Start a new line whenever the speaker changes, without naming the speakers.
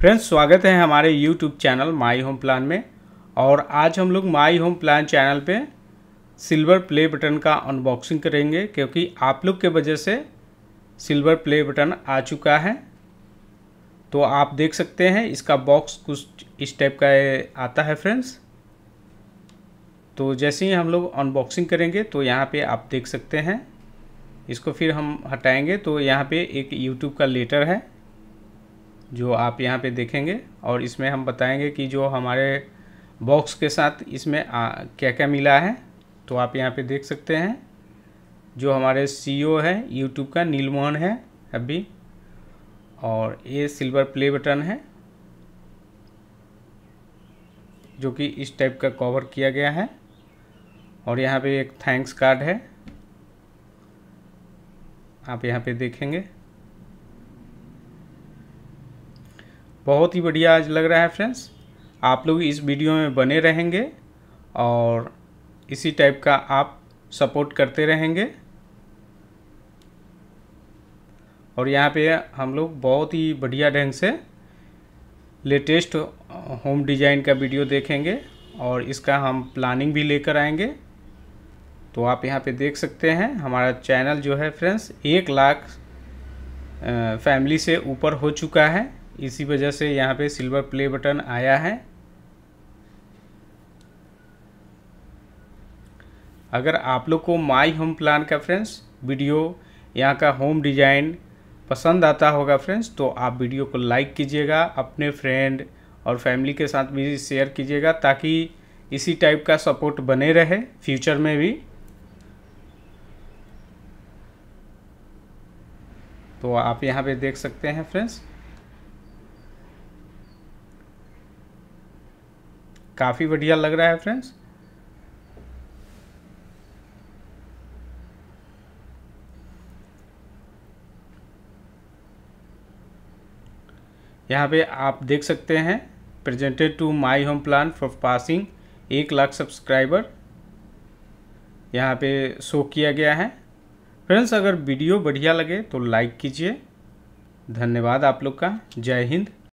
friends स्वागत है हमारे YouTube channel My Home Plan में और आज हम लोग माई होम प्लान चैनल पे सिल्वर प्ले बटन का अनबॉक्सिंग करेंगे क्योंकि आप लोग के वजह से सिल्वर प्ले बटन आ चुका है तो आप देख सकते हैं इसका बॉक्स कुछ इस टाइप का आता है फ्रेंड्स तो जैसे ही हम लोग अनबॉक्सिंग करेंगे तो यहाँ पे आप देख सकते हैं इसको फिर हम हटाएंगे तो यहाँ पे एक यूट्यूब का लेटर है जो आप यहाँ पे देखेंगे और इसमें हम बताएंगे कि जो हमारे बॉक्स के साथ इसमें क्या क्या मिला है तो आप यहाँ पे देख सकते हैं जो हमारे सीईओ e है यूट्यूब का नीलमोहन है अभी और ये सिल्वर प्ले बटन है जो कि इस टाइप का कवर किया गया है और यहाँ पे एक थैंक्स कार्ड है आप यहाँ पे देखेंगे बहुत ही बढ़िया आज लग रहा है फ्रेंड्स आप लोग इस वीडियो में बने रहेंगे और इसी टाइप का आप सपोर्ट करते रहेंगे और यहाँ पे हम लोग बहुत ही बढ़िया ढंग से लेटेस्ट होम डिज़ाइन का वीडियो देखेंगे और इसका हम प्लानिंग भी लेकर आएंगे तो आप यहाँ पे देख सकते हैं हमारा चैनल जो है फ्रेंड्स एक लाख फैमिली से ऊपर हो चुका है इसी वजह से यहाँ पे सिल्वर प्ले बटन आया है अगर आप लोग को माई होम प्लान का फ्रेंड्स वीडियो यहाँ का होम डिज़ाइन पसंद आता होगा फ्रेंड्स तो आप वीडियो को लाइक कीजिएगा अपने फ्रेंड और फैमिली के साथ भी शेयर कीजिएगा ताकि इसी टाइप का सपोर्ट बने रहे फ्यूचर में भी तो आप यहाँ पे देख सकते हैं फ्रेंड्स काफ़ी बढ़िया लग रहा है फ्रेंड्स यहाँ पे आप देख सकते हैं presented to My Home Plan for passing एक लाख सब्सक्राइबर यहाँ पे शो किया गया है फ्रेंड्स अगर वीडियो बढ़िया लगे तो लाइक कीजिए धन्यवाद आप लोग का जय हिंद